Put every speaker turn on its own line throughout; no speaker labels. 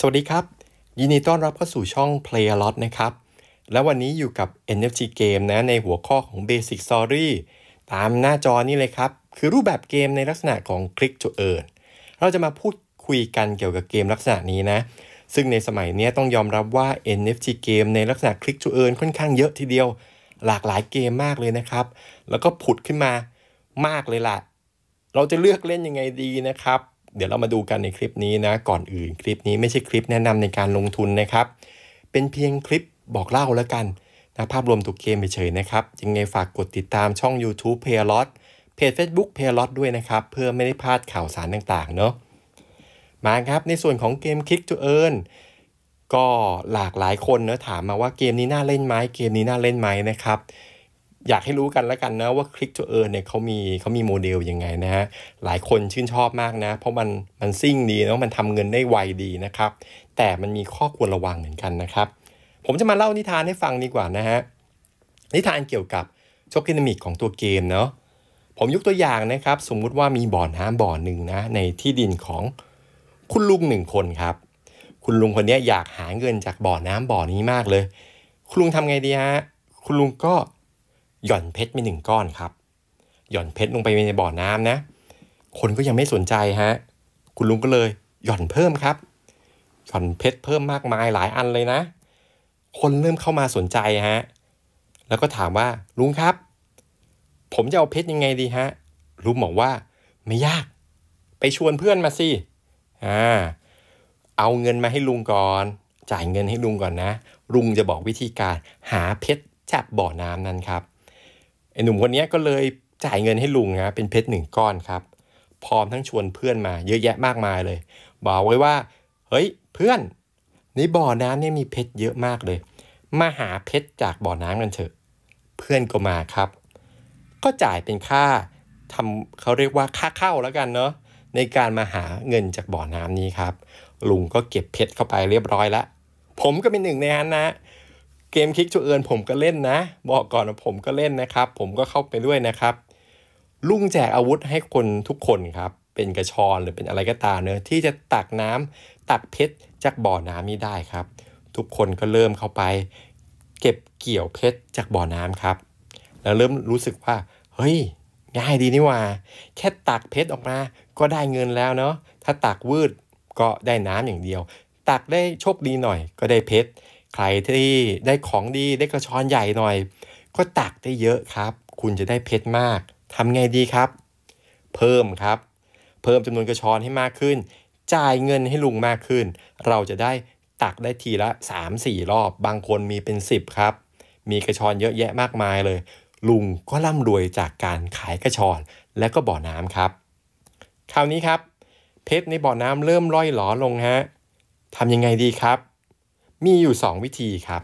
สวัสดีครับ ยินดีต้อนรับเข้าสู่ช่อง Play a lot นะครับ และวันนี้อยู่กับ NFT Game นะ ในหัวข้อของ Basic Story ตามหน้าจอนี่เลยครับ คือรูปแบบเกมในลักษณะของ Click to Earn เราจะมาพูดคุยกันเกี่ยวกับเกมลักษณะนี้นะ ซึ่งในสมัยนี้ต้องยอมรับว่า NFT เกมในลักษณะ Click to Earn ค่อนข้างเยอะทีเดียว หลากหลายเกมมากเลยนะครับ แล้วก็ผุดขึ้นมามากเลยล่ะเราจะเลือกเล่นยังไงดีนะครับเดี๋ยวเรามาดูกันในคลิปนี้นะก่อนอื่นคลิปนี้ไม่ใช่คลิปแนะนำในการลงทุนนะครับ เป็นเพียงคลิปบอกเล่าแล้วกันนะภาพรวมถูกเกมไปเฉยนะครับ ยังไงฝากกดติดตามช่อง YouTube p a y l o t เพจ Facebook p a y l o t ด้วยนะครับ เพื่อไม่ได้พลาดข่าวสารต่างๆเนาะมาครับในส่วนของเกม Click to Earn ก็หลากหลายคนเนะถามมาว่าเกมนี้น่าเล่นไหมเกมนี้น่าเล่นไหมนะครับอยากให้รู้กันแล้วกันนะว่า Click to Earn เนี่ยเขามีเขามีโมเดลยังไงนะฮะ หลายคนชื่นชอบมากนะ เพราะมันมันซิ่งดีแล้วมันทำเงินได้ไวดีนะครับ แต่มันมีข้อควรระวังเหมือนกันนะครับ ผมจะมาเล่านิทานให้ฟังดีกว่านะฮะ นิทานเกี่ยวกับโชคดินามิกของตัวเกมเนาะผมยกตัวอย่างนะครับ สมมุติว่ามีบ่อน้ำบ่อหนึ่งนะ ในที่ดินของคุณลุงหนึ่งคนครับคุณลุงคนนี้อยากหาเงินจากบ่อน้ำบ่อนี้มากเลยคุณลุงทำไงดีฮะคุณลุงก็หย่อนเพชรไปหนึ่งก้อนครับ หย่อนเพชรลงไปในบ่อน้ำนะ คนก็ยังไม่สนใจฮะ คุณลุงก็เลยหย่อนเพิ่มครับหย่อนเพชรเพิ่มมากมายหลายอันเลยนะ คนเริ่มเข้ามาสนใจฮะ แล้วก็ถามว่าลุงครับ ผมจะเอาเพชรยังไงดีฮะ ลุงบอกว่าไม่ยาก ไปชวนเพื่อนมาสิ อ่า เอาเงินมาให้ลุงก่อน จ่ายเงินให้ลุงก่อนนะ ลุงจะบอกวิธีการ หาเพชรจากบ่อน้ำนั้นครับไอ้หนุ่มคนนี้ก็เลยจ่ายเงินให้ลุงนะเป็นเพชรหนึ่งก้อนครับ พร้อมทั้งชวนเพื่อนมา เยอะแยะมากมายเลย บอกไว้ว่าเฮ้ย เพื่อนในบ่อน้ำเนี่ยมีเพชรเยอะมากเลย มาหาเพชรจากบ่อน้ำกันเถอะเพื่อนก็มาครับ ก็จ่ายเป็นค่าทำเขาเรียกว่าค่าเข้าแล้วกันเนาะในการมาหาเงินจากบ่อน้ำนี้ครับลุงก็เก็บเพชรเข้าไปเรียบร้อยแล้วผมก็เป็นหนึ่งในนั้นนะเกมคลิกจูเอิญผมก็เล่นนะบอกก่อนว่าผมก็เล่นนะครับ ผมก็เข้าไปด้วยนะครับ ลุงแจกอาวุธให้คนทุกคนครับเป็นกระชอนหรือเป็นอะไรก็ตามเน้อที่จะตักน้ำ ตักเพชรจากบ่อน้ำนี้ได้ครับ ทุกคนก็เริ่มเข้าไปเก็บเกี่ยวเพชรจากบ่อน้ำครับ แล้วเริ่มรู้สึกว่าเฮ้ย ง่ายดีนี่ว่า แค่ตักเพชรออกมา ก็ได้เงินแล้วเนาะถ้าตักวืดก็ได้น้ำอย่างเดียว ตักได้โชคดีหน่อย ก็ได้เพชรใครที่ได้ของดีได้กระชอนใหญ่หน่อย ก็ตักได้เยอะครับ คุณจะได้เพชรมากทำไงดีครับ เพิ่มครับ เพิ่มจำนวนกระชอนให้มากขึ้น จ่ายเงินให้ลุงมากขึ้น เราจะได้ตักได้ทีละ3-4รอบ บางคนมีเป็น10ครับมีกระชอนเยอะแยะมากมายเลย ลุงก็ร่ำรวยจากการขายกระชอน และก็บ่อน้ำครับ คราวนี้ครับ เพชรในบ่อน้ำเริ่มร่อยหลอลงฮะทำยังไงดีครับมีอยู่ 2 วิธีครับ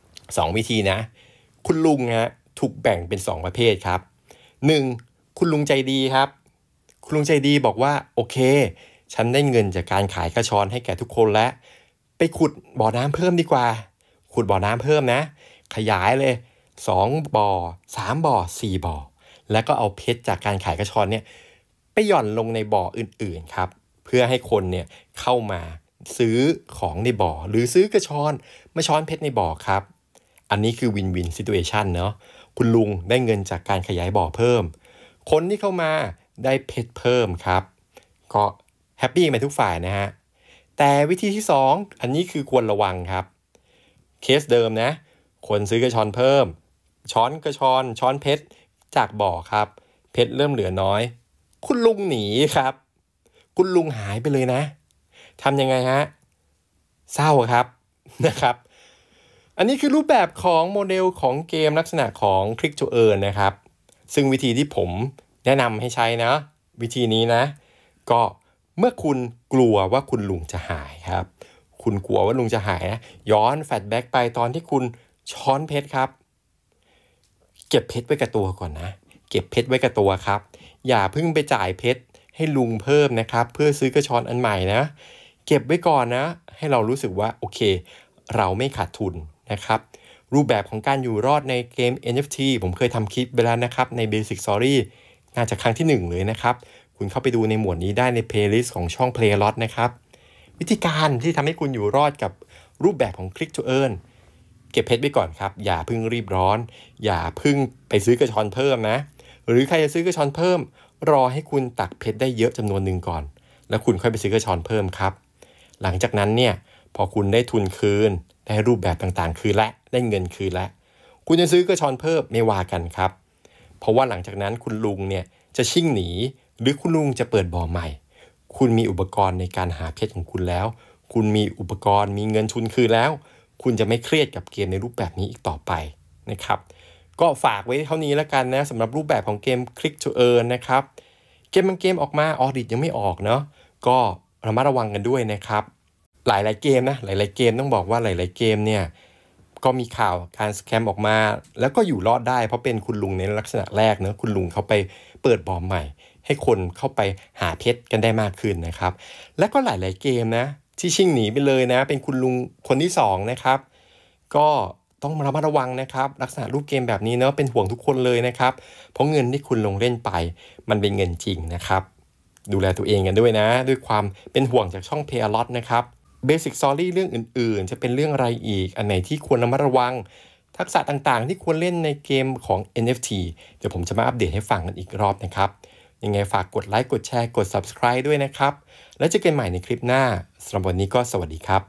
2 วิธีนะ คุณลุงฮะถูกแบ่งเป็น 2 ประเภทครับ 1. คุณลุงใจดีครับ คุณลุงใจดีบอกว่าโอเค ฉันได้เงินจากการขายกระชอนให้แก่ทุกคนแล้ว ไปขุดบ่อน้ำเพิ่มดีกว่าขุดบ่อน้ำเพิ่มนะ ขยายเลย 2 บ่อ 3บ่อ4บ่อ แล้วก็เอาเพชรจากการขายกระชอนเนี่ยไปหย่อนลงในบ่ออื่นๆครับเพื่อให้คนเนี่ยเข้ามาซื้อของในบ่อหรือซื้อกระชอนมาช้อนเพชรในบ่อครับ อันนี้คือวินวินซิทูเอชันเนาะคุณลุงได้เงินจากการขยายบ่อเพิ่ม คนที่เข้ามาได้เพชรเพิ่มครับ ก็แฮปปี้ไปทุกฝ่ายนะฮะ แต่วิธีที่ 2 อันนี้คือควรระวังครับ เคสเดิมนะ คนซื้อกระชอนเพิ่ม ช้อนกระชอนช้อนเพชรจากบ่อครับ เพชรเริ่มเหลือน้อย คุณลุงหนีครับ คุณลุงหายไปเลยนะทำยังไงฮะเศร้าครับนะครับ อันนี้คือรูปแบบของโมเดลของเกมลักษณะของ Click to Earn นะครับ ซึ่งวิธีที่ผมแนะนำให้ใช้นะ วิธีนี้นะ ก็เมื่อคุณกลัวว่าคุณลุงจะหายครับ คุณกลัวว่าลุงจะหายนะย้อนแฟลชแบ็กไปตอนที่คุณช้อนเพชรครับ เก็บเพชรไว้กับตัวก่อนนะ เก็บเพชรไว้กับตัวครับ อย่าเพิ่งไปจ่ายเพชรให้ลุงเพิ่มนะครับ เพื่อซื้อกระชอนอันใหม่นะเก็บไว้ก่อนนะ ให้เรารู้สึกว่า โอเค เราไม่ขาดทุนนะครับ รูปแบบของการอยู่รอดในเกม NFT ผมเคยทำคลิปไปแล้วนะครับ ใน Basic Story น่าจะครั้งที่ 1 เลยนะครับ คุณเข้าไปดูในหมวดนี้ได้ใน playlist ของช่อง Playlot นะครับ วิธีการที่ทำให้คุณอยู่รอดกับรูปแบบของ Click to Earn เก็บเพชรไว้ก่อนครับ อย่าพึ่งรีบร้อน อย่าพึ่งไปซื้อกระชอนเพิ่มนะ หรือใครจะซื้อกระชอนเพิ่ม รอให้คุณตักเพชรได้เยอะจำนวนหนึ่งก่อน แล้วคุณค่อยไปซื้อกระชอนเพิ่มครับหลังจากนั้นเนี่ยพอคุณได้ทุนคืนได้รูปแบบต่างๆ คืนและได้เงินคืนและคุณจะซื้อกระชอนเพิ่มไม่ว่ากันครับ เพราะว่าหลังจากนั้นคุณลุงเนี่ยจะชิ่งหนีหรือคุณลุงจะเปิดบ่อใหม่ คุณมีอุปกรณ์ในการหาเพชรของคุณแล้ว คุณมีอุปกรณ์ มีเงินทุนคืนแล้ว คุณจะไม่เครียดกับเกมในรูปแบบนี้อีกต่อไปนะครับ ก็ฝากไว้เท่านี้แล้วกันนะสำหรับรูปแบบของเกม Click to Earn นะครับเกมมันเกมออกมาออดิตยังไม่ออกเนาะก็ระมัดระวังกันด้วยนะครับ หลายๆเกมนะหลายๆเกมต้องบอกว่าหลาย ๆเกมเนี่ยก็มีข่าวการสแคมออกมา แล้วก็อยู่รอดได้เพราะเป็นคุณลุงในลักษณะแรกเนะคุณลุงเขาไปเปิดบอมใหม่ ให้คนเข้าไปหาเพชรกันได้มากขึ้นนะครับ และก็หลายๆ เกมนะที่ชิ่งหนีไปเลยนะ เป็นคุณลุงคนที่2นะครับก็ต้องระมัดระวังนะครับ ลักษณะรูปเกมแบบนี้เนาะเป็นห่วงทุกคนเลยนะครับ เพราะเงินที่คุณลงเล่นไปมันเป็นเงินจริงนะครับดูแลตัวเองกันด้วยนะ ด้วยความเป็นห่วงจากช่องเพลย์ลอตนะครับเบสิกซอรี่เรื่องอื่นๆ จะเป็นเรื่องอะไรอีกอันไหนที่ควรระมัดระวัง ทักษะต่างๆ ที่ควรเล่นในเกมของ NFT เดี๋ยวผมจะมาอัปเดตให้ฟังกันอีกรอบนะครับยังไงฝากกดไลค์กดแชร์กด subscribe ด้วยนะครับ แล้วเจอกันใหม่ในคลิปหน้าสำหรับวันนี้ก็สวัสดีครับ